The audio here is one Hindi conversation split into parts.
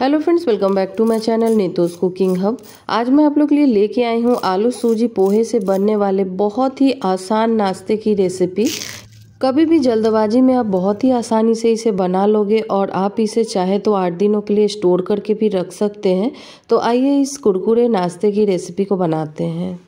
hello friends welcome back to my channel Neeto's cooking hub आज मैं आप लोग के लिए लेके आई हूँ आलू सूजी पोहे से बनने वाले बहुत ही आसान नाश्ते की रेसिपी कभी भी जल्दबाजी में आप बहुत ही आसानी से इसे बना लोगे और आप इसे चाहे तो आठ दिनों के लिए स्टोर करके भी रख सकते हैं तो आइए इस कुरकुरे नाश्ते की रेसिपी को बनाते हैं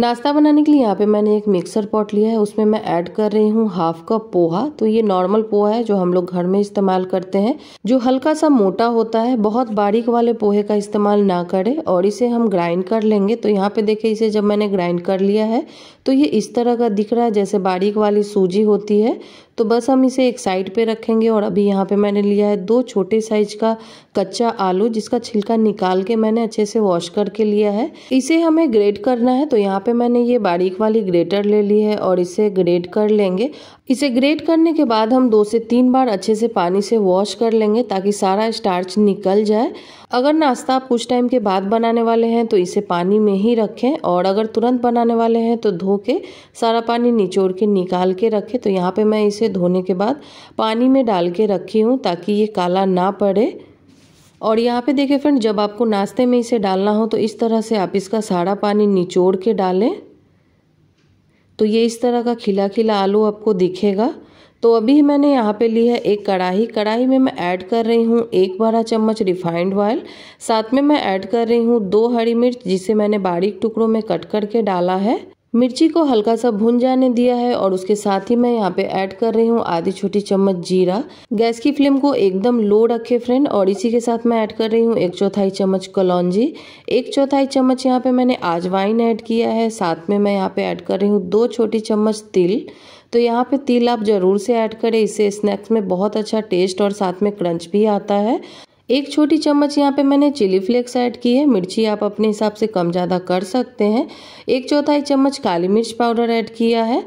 नाश्ता बनाने के लिए यहाँ पे मैंने एक मिक्सर पॉट लिया है उसमें मैं ऐड कर रही हूँ हाफ कप पोहा तो ये नॉर्मल पोहा है जो हम लोग घर में इस्तेमाल करते हैं जो हल्का सा मोटा होता है बहुत बारीक वाले पोहे का इस्तेमाल ना करें और इसे हम ग्राइंड कर लेंगे तो यहाँ पे देखिए इसे जब मैंने ग्राइंड कर लिया है तो ये इस तरह का दिख रहा है जैसे बारीक वाली सूजी होती है तो बस हम इसे एक साइड पे रखेंगे और अभी यहाँ पे मैंने लिया है दो छोटे साइज का कच्चा आलू जिसका छिलका निकाल के मैंने अच्छे से वॉश करके लिया है इसे हमें ग्रेट करना है तो यहाँ पे मैंने ये बारीक वाली ग्रेटर ले ली है और इसे ग्रेट कर लेंगे इसे ग्रेट करने के बाद हम दो से तीन बार अच्छे से पानी से वॉश कर लेंगे ताकि सारा स्टार्च निकल जाए अगर नाश्ता आप कुछ टाइम के बाद बनाने वाले हैं तो इसे पानी में ही रखें और अगर तुरंत बनाने वाले हैं तो धो के सारा पानी निचोड़ के निकाल के रखें तो यहाँ पे मैं इसे धोने के बाद पानी में डाल के रखी हूँ ताकि ये काला ना पड़े और यहाँ पे देखें फ्रेंड जब आपको नाश्ते में इसे डालना हो तो इस तरह से आप इसका सारा पानी निचोड़ के डालें तो ये इस तरह का खिला खिला आलू आपको दिखेगा तो अभी मैंने यहाँ पे ली है एक कढ़ाई कढ़ाई में मैं ऐड कर रही हूँ एक बड़ा चम्मच रिफाइंड ऑयल साथ में मैं ऐड कर रही हूँ दो हरी मिर्च जिसे मैंने बारीक टुकड़ों में कट करके डाला है मिर्ची को हल्का सा भून जाने दिया है और उसके साथ ही मैं यहाँ पे ऐड कर रही हूँ आधी छोटी चम्मच जीरा गैस की फ्लेम को एकदम लो रखे फ्रेंड और इसी के साथ मैं ऐड कर रही हूँ एक चौथाई चम्मच कलौजी एक चौथाई चम्मच यहाँ पे मैंने आजवाइन ऐड किया है साथ में मैं यहाँ पे ऐड कर रही हूँ दो छोटी चम्मच तिल तो यहाँ पे तिल आप ज़रूर से ऐड करें इससे स्नैक्स में बहुत अच्छा टेस्ट और साथ में क्रंच भी आता है एक छोटी चम्मच यहाँ पे मैंने चिली फ्लेक्स ऐड की है मिर्ची आप अपने हिसाब से कम ज़्यादा कर सकते हैं एक चौथाई चम्मच काली मिर्च पाउडर ऐड किया है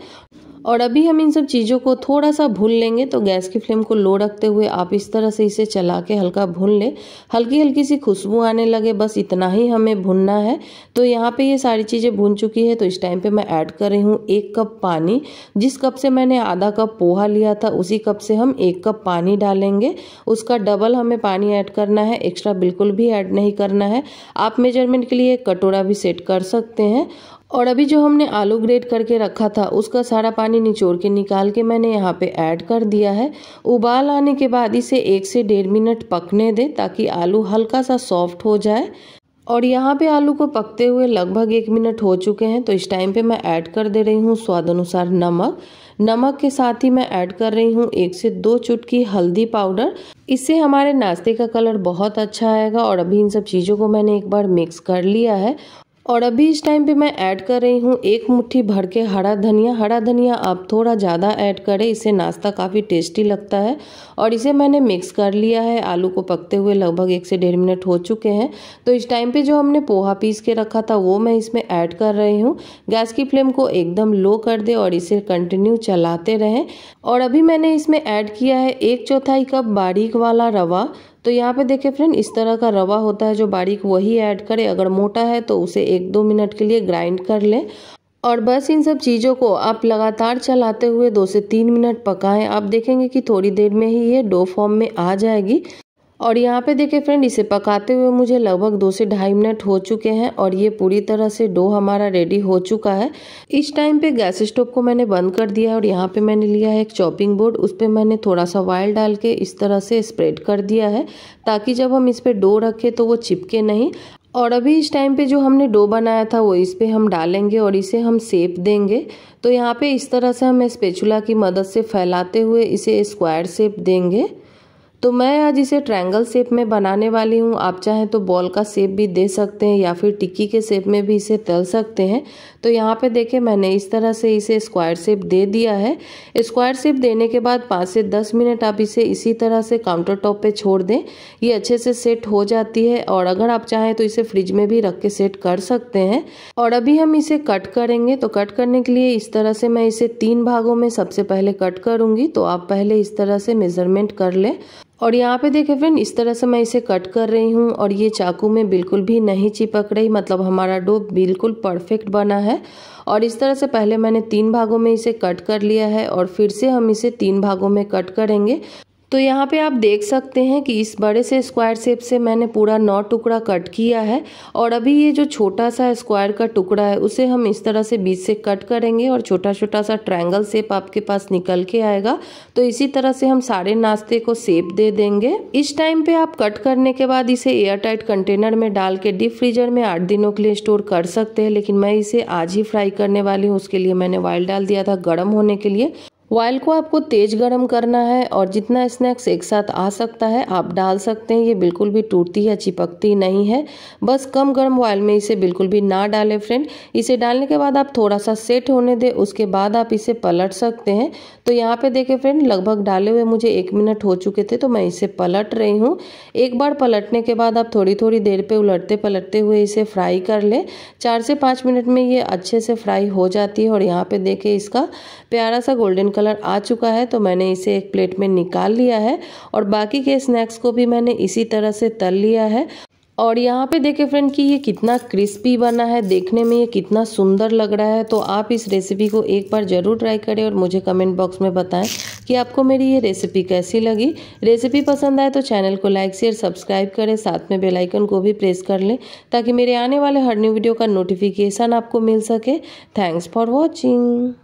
और अभी हम इन सब चीज़ों को थोड़ा सा भून लेंगे तो गैस की फ्लेम को लो रखते हुए आप इस तरह से इसे चला के हल्का भून लें हल्की हल्की सी खुशबू आने लगे बस इतना ही हमें भूनना है तो यहाँ पे ये सारी चीज़ें भून चुकी है तो इस टाइम पे मैं ऐड कर रही हूँ एक कप पानी जिस कप से मैंने आधा कप पोहा लिया था उसी कप से हम एक कप पानी डालेंगे उसका डबल हमें पानी ऐड करना है एक्स्ट्रा बिल्कुल भी ऐड नहीं करना है आप मेजरमेंट के लिए कटोरा भी सेट कर सकते हैं और अभी जो हमने आलू ग्रेट करके रखा था उसका सारा पानी निचोड़ के निकाल के मैंने यहाँ पे ऐड कर दिया है उबाल आने के बाद इसे एक से डेढ़ मिनट पकने दें ताकि आलू हल्का सा सॉफ्ट हो जाए और यहाँ पे आलू को पकते हुए लगभग एक मिनट हो चुके हैं तो इस टाइम पे मैं ऐड कर दे रही हूँ स्वाद अनुसार नमक नमक के साथ ही मैं ऐड कर रही हूँ एक से दो चुटकी हल्दी पाउडर इससे हमारे नाश्ते का कलर बहुत अच्छा आएगा और अभी इन सब चीज़ों को मैंने एक बार मिक्स कर लिया है और अभी इस टाइम पे मैं ऐड कर रही हूँ एक मुट्ठी भर के हरा धनिया हरा धनिया आप थोड़ा ज़्यादा ऐड करें इससे नाश्ता काफ़ी टेस्टी लगता है और इसे मैंने मिक्स कर लिया है आलू को पकते हुए लगभग एक से डेढ़ मिनट हो चुके हैं तो इस टाइम पे जो हमने पोहा पीस के रखा था वो मैं इसमें ऐड कर रही हूँ गैस की फ्लेम को एकदम लो कर दे और इसे कंटिन्यू चलाते रहें और अभी मैंने इसमें ऐड किया है एक चौथाई कप बारीक वाला रवा तो यहाँ पे देखिए फ्रेंड इस तरह का रवा होता है जो बारीक वही ऐड करें अगर मोटा है तो उसे एक दो मिनट के लिए ग्राइंड कर लें और बस इन सब चीज़ों को आप लगातार चलाते हुए दो से तीन मिनट पकाएं आप देखेंगे कि थोड़ी देर में ही ये डो फॉर्म में आ जाएगी और यहाँ पे देखिए फ्रेंड इसे पकाते हुए मुझे लगभग दो से ढाई मिनट हो चुके हैं और ये पूरी तरह से डो हमारा रेडी हो चुका है इस टाइम पे गैस स्टोव को मैंने बंद कर दिया है और यहाँ पे मैंने लिया है एक चॉपिंग बोर्ड उस पर मैंने थोड़ा सा वायल डाल के इस तरह से स्प्रेड कर दिया है ताकि जब हम इस पर डो रखें तो वो चिपके नहीं और अभी इस टाइम पे जो हमने डो बनाया था वो इस पे हम डालेंगे और इसे हम सेप देंगे तो यहाँ पे इस तरह से हम स्पेचुला की मदद से फैलाते हुए इसे स्क्वायर सेप देंगे तो मैं आज इसे ट्रायंगल शेप में बनाने वाली हूँ आप चाहें तो बॉल का शेप भी दे सकते हैं या फिर टिक्की के शेप में भी इसे तल सकते हैं तो यहाँ पे देखें मैंने इस तरह से इसे स्क्वायर शेप दे दिया है स्क्वायर शेप देने के बाद पाँच से दस मिनट आप इसे इसी तरह से काउंटर टॉप पर छोड़ दें ये अच्छे से सेट हो जाती है और अगर आप चाहें तो इसे फ्रिज में भी रख के सेट कर सकते हैं और अभी हम इसे कट करेंगे तो कट करने के लिए इस तरह से मैं इसे तीन भागों में सबसे पहले कट करूँगी तो आप पहले इस तरह से मेजरमेंट कर लें और यहाँ पे देखिए फ्रेंड इस तरह से मैं इसे कट कर रही हूँ और ये चाकू में बिल्कुल भी नहीं चिपक रही मतलब हमारा डो बिल्कुल परफेक्ट बना है और इस तरह से पहले मैंने तीन भागों में इसे कट कर लिया है और फिर से हम इसे तीन भागों में कट करेंगे तो यहाँ पे आप देख सकते हैं कि इस बड़े से स्क्वायर शेप से मैंने पूरा नौ टुकड़ा कट किया है और अभी ये जो छोटा सा स्क्वायर का टुकड़ा है उसे हम इस तरह से बीच से कट करेंगे और छोटा छोटा सा ट्रायंगल शेप आपके पास निकल के आएगा तो इसी तरह से हम सारे नाश्ते को शेप दे देंगे इस टाइम पे आप कट करने के बाद इसे एयर टाइट कंटेनर में डाल के डीप फ्रीजर में आठ दिनों के लिए स्टोर कर सकते हैं लेकिन मैं इसे आज ही फ्राई करने वाली हूँ उसके लिए मैंने वाइल डाल दिया था गर्म होने के लिए वॉइल को आपको तेज गर्म करना है और जितना स्नैक्स एक साथ आ सकता है आप डाल सकते हैं ये बिल्कुल भी टूटती या चिपकती नहीं है बस कम गर्म वॉइल में इसे बिल्कुल भी ना डालें फ्रेंड इसे डालने के बाद आप थोड़ा सा सेट होने दें उसके बाद आप इसे पलट सकते हैं तो यहाँ पे देखें फ्रेंड लगभग डाले हुए मुझे एक मिनट हो चुके थे तो मैं इसे पलट रही हूँ एक बार पलटने के बाद आप थोड़ी थोड़ी देर पर उलटते पलटते हुए इसे फ्राई कर लें चार से पाँच मिनट में ये अच्छे से फ्राई हो जाती है और यहाँ पर देखें इसका प्यारा सा गोल्डन कलर आ चुका है तो मैंने इसे एक प्लेट में निकाल लिया है और बाकी के स्नैक्स को भी मैंने इसी तरह से तल लिया है और यहाँ पे देखे फ्रेंड कि ये कितना क्रिस्पी बना है देखने में ये कितना सुंदर लग रहा है तो आप इस रेसिपी को एक बार ज़रूर ट्राई करें और मुझे कमेंट बॉक्स में बताएं कि आपको मेरी ये रेसिपी कैसी लगी रेसिपी पसंद आए तो चैनल को लाइक शेयर सब्सक्राइब करें साथ में बेलाइकन को भी प्रेस कर लें ताकि मेरे आने वाले हर न्यू वीडियो का नोटिफिकेशन आपको मिल सके थैंक्स फॉर वॉचिंग